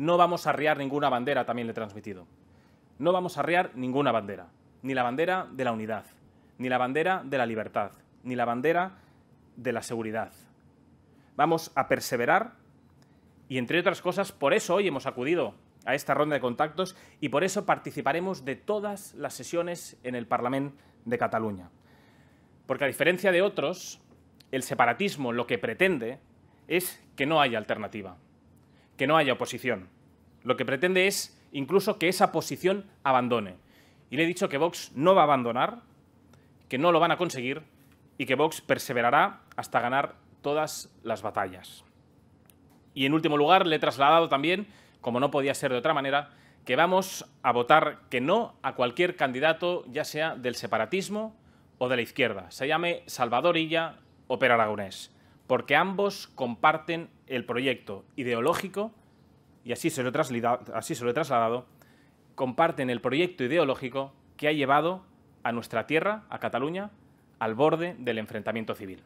No vamos a arriar ninguna bandera, también le he transmitido. No vamos a arriar ninguna bandera. Ni la bandera de la unidad, ni la bandera de la libertad, ni la bandera de la seguridad. Vamos a perseverar y, entre otras cosas, por eso hoy hemos acudido a esta ronda de contactos y por eso participaremos de todas las sesiones en el Parlamento de Cataluña. Porque a diferencia de otros, el separatismo lo que pretende es que no haya alternativa que no haya oposición. Lo que pretende es incluso que esa posición abandone. Y le he dicho que Vox no va a abandonar, que no lo van a conseguir y que Vox perseverará hasta ganar todas las batallas. Y en último lugar, le he trasladado también, como no podía ser de otra manera, que vamos a votar que no a cualquier candidato, ya sea del separatismo o de la izquierda, se llame Salvador Illa o Per Aragonés porque ambos comparten el proyecto ideológico, y así se lo he, trasladado, comparten el proyecto ideológico que ha llevado a nuestra tierra, a Cataluña, al borde del enfrentamiento civil.